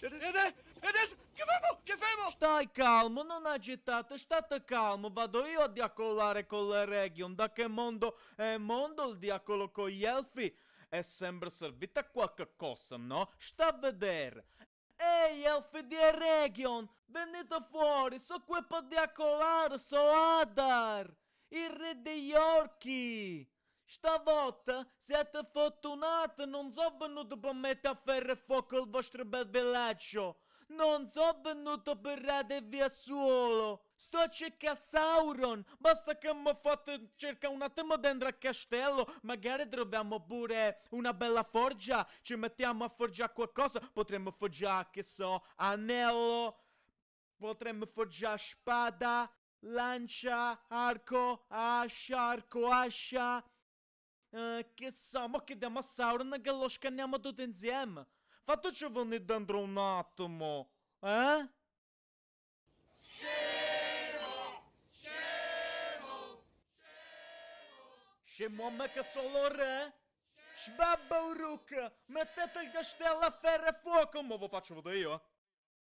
Ed è, adesso, che fermo, che fermo Stai calmo, non agitate, state calmo Vado io a diacolare con le region Da che mondo è mondo il diacolo con gli elfi È sempre servito a qualche no? Sta a vedere Ehi, elfi di region Venite fuori, so qui per diacolare, so Adar Il re degli orchi Stavolta siete fortunati, non sono venuto per mettere a ferro e fuoco il vostro bel villaggio. Non sono venuto per radervi a suolo. Sto a cercare Sauron, basta che mi fate cercare un attimo dentro al castello, magari troviamo pure una bella forgia, ci mettiamo a forgiare qualcosa, potremmo forgiare, che so, anello, potremmo forgiare spada, lancia, arco, ascia, arco, ascia... А, ке само къде ма саурна галошка няма да тензием. Фато че вълни дендронато му. Е? Шемо мека солоре. Шбаба рука. Ме тетък да ще лафере фуака му. Във фачево да и, а?